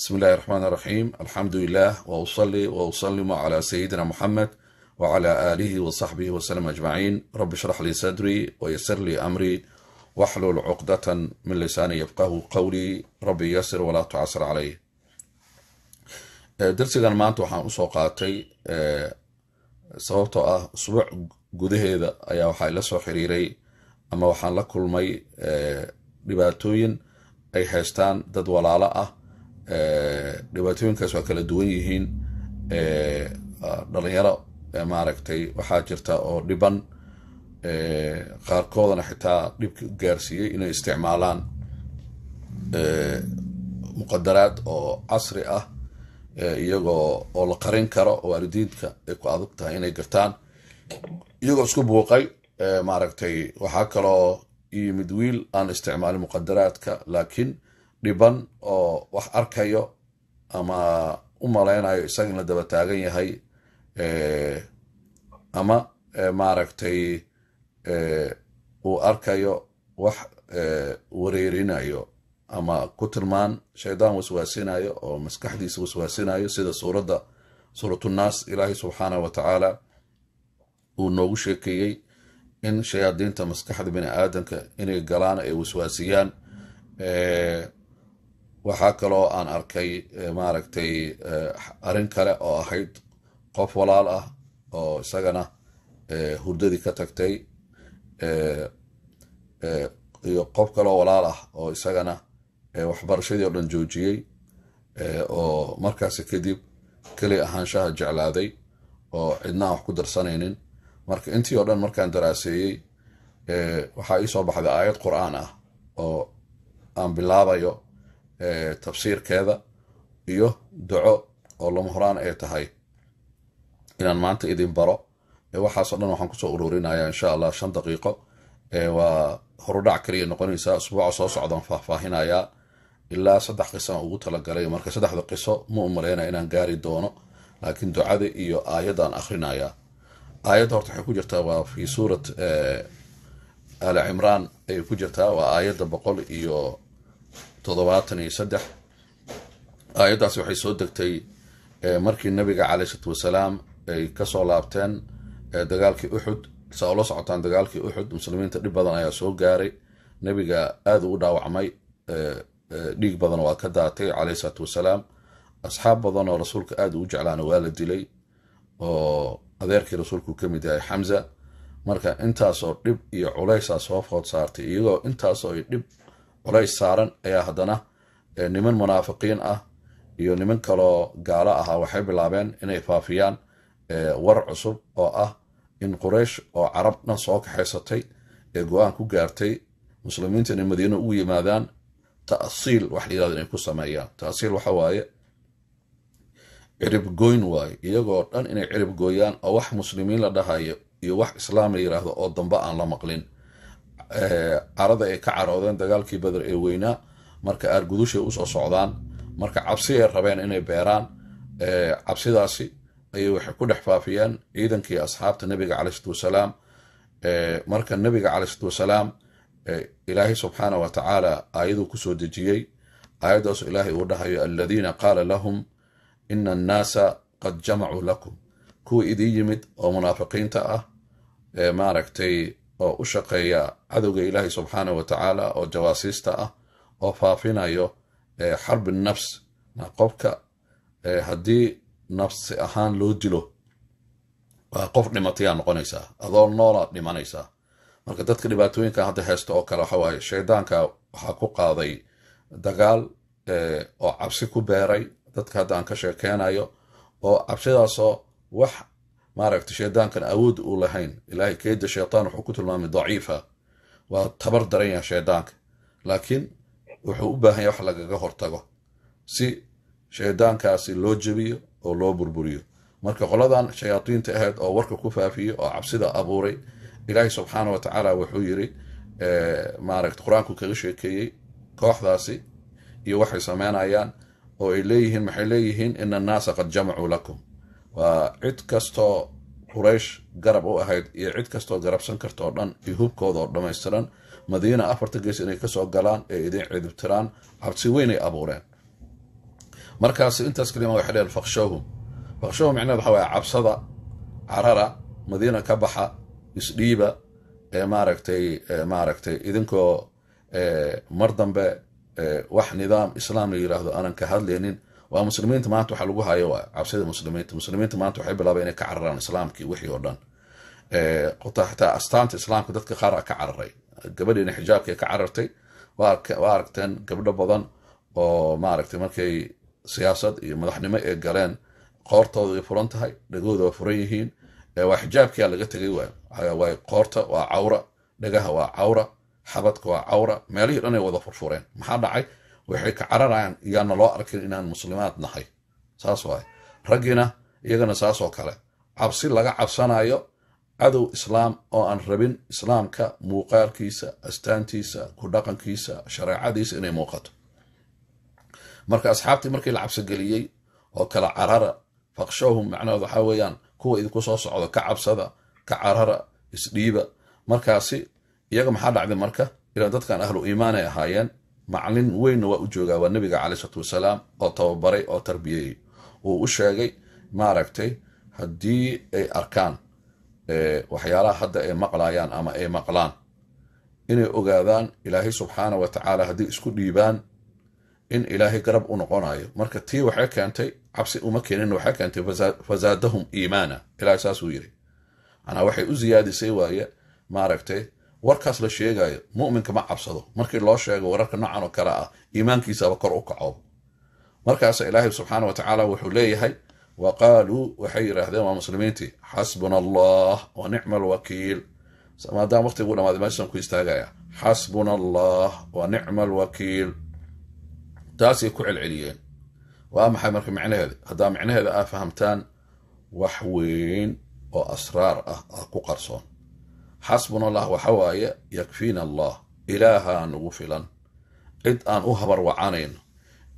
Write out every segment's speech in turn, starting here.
بسم الله الرحمن الرحيم الحمد لله وأصلي وأسلم على سيدنا محمد وعلى آله وصحبه وسلم أجمعين رب اشرح لي صدري ويسر لي أمري واحلل عقدة من لساني يفقه قولي ربي يسر ولا تعسر عليه darsigan maanta waxaan usoo qaatay sababtoo ah usbuuc gudaheeda ayaa waxaa la soo xiriiray ama waxaan la kulmay dhibaatooyin ay haystaan dad walaalo ah Eh, dhibaatooyinkaas waa kala duwan yihiin eh, ah, dhalinyaro eh, maaragtay waxaa jirta oo dhiban qaarkoodana xitaa dhibka gaarsiiyey inay isticmaalaan muqadaraad oo casri ah iyagoo oo la qarin karo oo waalidiinka ay ku adag tahay inay gartaan iyagoo isku buuqay maaragtay waxaa kaloo yimid wiil aan isticmaalin muqadaraadka laakiin dhiban oo wax arkayo ama u malaynayo isaga in la daba taagan yahay eh, ama eh, maaragtay eh, uu arkayo wax wareerinayo ama ku tilmaan shaydaan waswaasinayo oo maskaxdiisa waswaasinayo sida suuradda suuratunaas ilaahay subxaanah watacaala uu noogu sheekeeyey in shayaadiinta maskaxda bini aadamka inay galaan ay waswaasiyaan waxaa kaloo aan arkay eh, maaragtay eh, arrin kale oo ahayd qof walaal ah oo isagana eh, hurdadii ka tagtay iyo qof kaloo walaal ah oo isagana waxbarashadii oo dhan joojiyey oo markaasi kadib keli ahaanshaha jeclaaday oo cidnaan wax ku darsanaynin marka intii oo dhan markaan daraaseeyey waxaa iisoo baxday aayad qur-aan ah oo aan bilaabayo tafsiirkeeda iyo duco oo lama horaan ay tahay inaan maanta idin baro waxaaso dhan waxaan kusoo ururinaya insha allah shan daqiiqo waa horudhac keliya noqonaysaa isbuuca soo socdaan faahfaahinayaa ilaa saddex qisaan ugu talagalay marka saddexda qiso ma u maleyna inaan gaari doono laakiin ducada iyo aayadaan akrinaya aayadda horta waxay ku jirtaa waa fi suurat ali cimraan ayay ku jirtaa waa aayadda boqol iyo todobaatan iyo saddex aayaddaas waxay soo degtay eh, markii nebiga caleyh isalaatu wasalaam ay kasoo laabteen eh, dagaalkii uxud saa ula socotaan dagaalkii uxud muslimiinta dhib badan ayaa soo gaaray nebiga aada ugu dhaawacmay eh, dhiig badan waa ka daatay caleyh isalaatu wasalaam asxaab badan oo rasuulka aada ugu jeclaana waa la dilay oo adeerkii rasuulku ka mid yahay xamza marka intaasoo dhib iyo culaysaa soo food saartay iyagoo intaasoo ay dhib colays saaran ayaa haddana niman munaafiqiin ah iyo niman kaloo gaalo ahaa waxay bilaabeen inay faafiyaan war cusub oo ah in quraysh oo carab dhan soo kaxaysatay ee go-aan ku gaartay muslimiinta inay madiino ugu yimaadaan tasiil wax la yirahdo inay ku sameeyaan tasiil waxa waaye cirib goyn waaye iyagoo dhan inay cirib gooyaan oo wax muslimiin la dhahayo iyo wax islaam la yiraahdo oo dambe aan la maqlin carada ay ka caroodeen dagaalkii beder ee weynaa marka aargudushay usoo socdaan marka cabsi ay rabeen inay beeraan cabsidaasi ayay waxay ku dhex faafiyeen ciidankii asxaabta nebiga caley isalaatu wasalaam marka nebiga caley isalaatu wasalaam ilaahay subxaana wa tacaala aayaduu kusoo dejiyey aayaddaasoo ilaahay uu dhahayo aladiina qaala lahum ina annaasa qad jamacuu lakum kuwa idii yimid oo munaafiqiinta ah maaragtay oo u shaqeeya cadowga ilaahay subxaana wa tacaala oo jawaasiista ah oo faafinayo xarbi nafs qofka haddii nafsi ahaan loo dilo waa qof dhimatayaa noqonaysaa adoo noolaad dhimanaysaa marka dadka dhibaatooyinka hadda haysta oo kale waxawaaye shaydaanka waxaa ku qaaday dagaal oo cabsi ku beeray dadka hadda aan ka sheekeynayo oo cabsidaasoo wax maaragta shaydaankan awood uu lahayn ilaahay keeda shaytaan wuxuu ku tilmaamay daciifa waa tabar daran yaha shaydaanka laakiin wuxuu u baahan yaha wax lagaga hortago si shaydaankaasi loo jebiyo oo loo burburiyo marka qoladan shayaatiinta ahayd oo warka ku faafiyo oo cabsida abuuray ilaahay subxaana watacaala wuxuu yiri eh, maaragta qur-aanku kaga sheekeeyey kooxdaasi iyo waxay samaynayaan oo ay leeyihiin maxay leeyihiin ina annaasa qad jamacuu lakum waa cid kastoo quraysh garab u ahayd iyo cid kastoo garabsan karta oo dhan iyo hubkooda oo dhammaystiran madiina afarta gees inay kasoo galaan ee idin cidibtiraan cabsi weynay abuureen markaas intaas kalima waxay leen fakshawhum fakshawhum micnaha waxaa waaya cabsada carara madiina ka baxa isdhiiba ee maaragtay maaragtay idinkoo mar dambe wax nidaam islaam la yidhaahdo aanan ka hadlaynin waa muslimiinta maanta waxa lagu haya waa cabsida muslimiinta muslimiinta maanta waxay bilaabeen inay ka cararaan islaamkii wixii oo dhan eh, xataa astaanta islaamka dadka qaara ka cararay gabadhiina xijaabkay ka carartay waa aragteen gabdho badan oo maaragtay markay siyaasad iyo madaxnimo ee galeen qoortooda ay furan tahay dhegooda waa furan yihiin eh, waa xijaabkia laga tegay waay qoorta waa cawra dhegaha waa cawra xabadka waa cawra meelihii dhan ay wada furfureen maxaa dhacay waxay ka cararayaan iyaana loo arkin inaan muslimaad nahay saas waay raggina iyagana saas kale cabsi laga cabsanayo cadow islaam oo aan rabin islaamka muuqaalkiisa astaantiisa ku dhaqankiisa shareecadiisa inay muuqato marka asxaabtii markii la cabsigeliyey oo kala carara faqshowhum macnaheed waxaa weeyaan kuwa idinku soo socdo ka cabsada ka carara isdhiiba markaasi iyaga maxaa dhacday marka ilaa dadkan ahlu iimaanay ahaayeen macalin weynna waa u joogaa waa nabiga caley isalaatu wasalaam oo tababaray oo tarbiyayey uu u sheegay maaragtay haddii ay arkaan waxyaalaha hadda ay maqlayaan ama ay maqlaan inay ogaadaan ilaahay subxaana wa tacaala haddii isku dhiibaan in ilaahay garab u noqonayo marka tii waxay keentay cabsi uma keenin waxay keentay fazaadahum iimaana ilahay saasuu yiri manaa waxay u ziyaadisay waaye maaragtay warkaas la sheegayo muminka ma cabsado markii loo sheego wararka noocan oo kale ah iimaankiisaba kor u kaco markaasa ilaahay subxaana watacaala wuxuu leeyahay wa qaaluu waxay yidhaahdeen waa muslimiintii xasbuna allah wa nicma alwakiil maadaama waqtigu dhamaaday meeshaan ku istaagaya xasbuna allah wa nicma alwakiil taasay ku celceliyeen waa maxay marka micnaheeda haddaa micnaheeda aa fahamtaan wax weyn oo asraar ah ah ku qarsoon xasbuna allah waxa waaye yakfiina allah ilaahaa nagu filan cid aan u habarwacanayno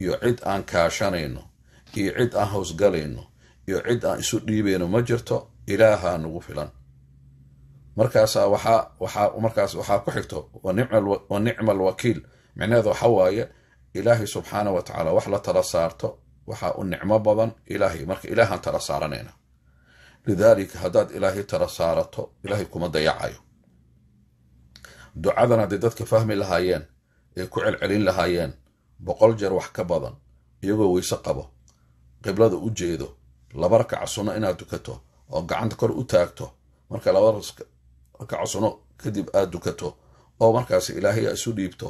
iyo cid aan kaashanayno iyo cid aan howsgalayno iyo cid aan isu dhiibayno ma jirto ilaahaa nagu filan markaasaa ah, waxaa waxaa markaas waxaa ku xigto wa nicma alwakiil micnaheedu waxa waaye ilaahay subxaana wa tacaala wax la tala saarto waxaa u nicmo badan ilaahay marka ilaahaan tala saaranayna lidaalika haddaad ilaahay tala saarato ilaahay kuma dayacayo ducadan hadday dadka fahmi lahaayeen ee ku celcelin lahaayeen boqol jeer wax ka badan iyagoo weyse qabo qiblada u jeedo laba rakaca inaad dukato oo gacanta kor u taagto marka laba rakaca kadib aad dukato oo markaas ilaahay isu dhiibto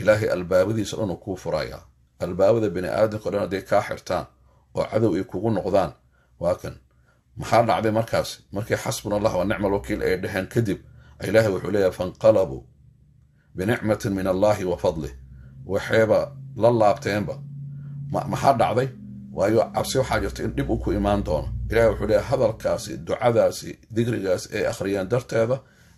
ilaahay albaabadiisa dhanuu kuu furayaa albaabada bini aadamka dhan hadday kaa xirtaan oo cadow ay kugu noqdaan waa kan maxaa dhacday markaas markii xasbuna allah wa alwakiil ay dheheen kadib ilaahay wuxuu leeyahay fanqalabuu binicmatin min allaahi wa fadlih waxayba la laabteenba maxaa dhacday waayo cabsi waxaa jirta in dhib u ku imaan doono ilahay wuxuu leeyahay hadalkaasi ducadaasi digrigaasi ay akhriyeen darteeda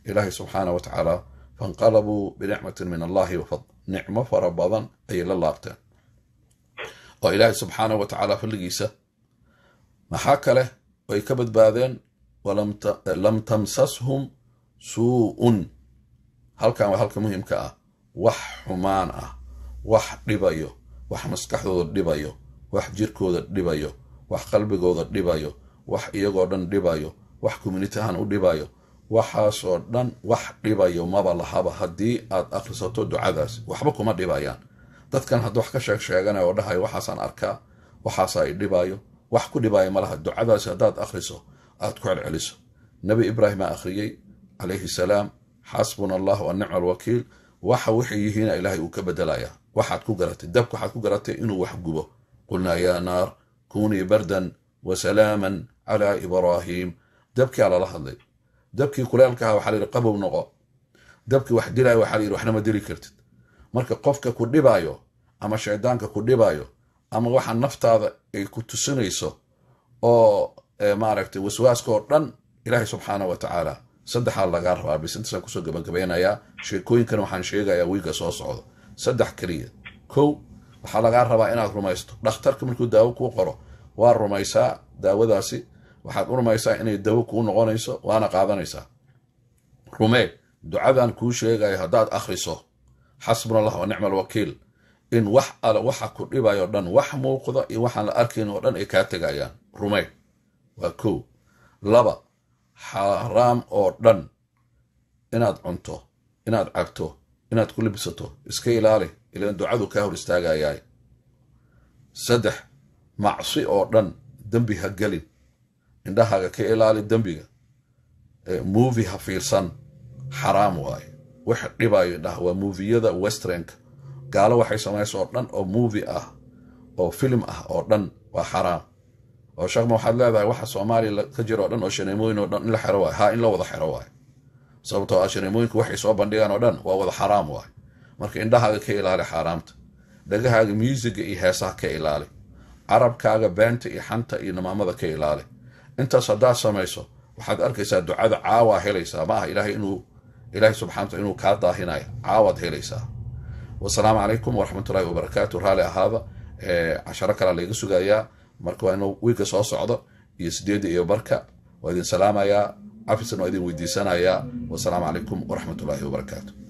ilaahay subxaana wa tacaala fanqalabuu binicmatin min allaahi wa nicmo fara badan ayay la laabteen oo ilaahay subxaana wa tacaala fadligiisa maxaa kale way ka badbaadeen walam tamsashum suu'un halkan waa halka muhimka ah wax xumaan ah wax dhibayo wax maskaxdooda dhibayo wax jirkooda dhibayo wax qalbigooda dhibayo wax iyagoo dhan dhibayo wax community ahaan u dhibayo waxaasoo dhan wax dhibayo maba lahaba haddii aad akhrisato ducadaasi waxba kuma dhibayaan dadkan hadduu wax ka sheeg sheegana oo dhahayo waxaasaan arkaa waxaasaa i dhibayo wax ku dhibaaya malaha ducadaasi haddaad akhriso aad ku celceliso nebi ibraahimaa akhriyey calayhi salaam xasbuna allah wa nicma alwakiil waxa waxay yihiina ilaahay uu ka bedelaya waxaad ku garatay dabka waxaad ku garatay inuu wax gubo qulnaa yaa naar kunii bardan wasalaaman salaaman calaa ibraahiim dabkiaa lala hadlay dabkii kuleelkaha waxaa la yidhi qabow noqo dabkii wax dilaayo waxaa la yidhi waxnama dili kartid marka qofka ku dhibaayo ama shaydaanka ku dhibaayo ama waxa naftaada ay ku tusinayso oo eh, maaragtay waswaaska oo dhan ilaahay subxaana wa tacaala saddexaa lagaa rabaa bis intaasaan kusoo gabagabaynayaa sheekooyinkan waxaan sheegayaa wiiga soo socdo saddex keliya kow waxaa lagaa rabaa inaad rumaysto dhakhtarka markuu daawo kuu qoro waa rumaysaa daawadaasi waxaad u rumaysaa inay dawo kuu noqonayso waana qaadanaysaa rumee ducadan kuu sheegayo haddaad akhriso xasbuna allah wa nicma alwakiil in wax ala waxa ku dhibayo dhan wax muuqda iyo waxaan la arkayn oo dhan ay kaa tegayaan rumey waa kow laba xaraam oo dhan inaad cunto inaad cagto inaad ku libsato iska ilaali ilaan ducadu kaa hor istaagayaay saddex macsi oo dhan dembi ha gelin indhahaaga ka ilaali dembiga eh, movi ha fiirsan xaraam waaye wax dhibayo indhaha waa moviyada westranka gaalo waxay samayso oo dhan oo muuvi ah oo filim ah oo dhan waa xaraam oo shakma waxaad leedahay waxa soomaaliya ka jira oo dhan oo shaneemooyin oo dhan in la xero waayo haa in la wada xero waayo sababtoo ah shaneemooyinku waxay soo bandhigaan oo dhan waa wada xaraam waay marka indhahaaga ka ilaali xaaraamta dhagahaaga muusiga iyo heesaha ka ilaali carabkaaga beenta iyo xanta iyo namaamada ka ilaali intaas haddaad samayso waxaad arkaysaa ducada caawaa helaysaa ma aha ilaahay inuu ilaahay subxaanata inuu kaa daahinayo caawaad helaysaa wasalaamu calaykum waraxmatullahi ullahi wabarakaatu raalli ahaaba casharo kalea layga sugayaa marka waa inuu wiiga soo socdo iyo sideedda iyo barka waa idin salaamayaa cafisan waa idin weydiisanayaa wasalaamu calaykum waraxmatullahi wabarakaatu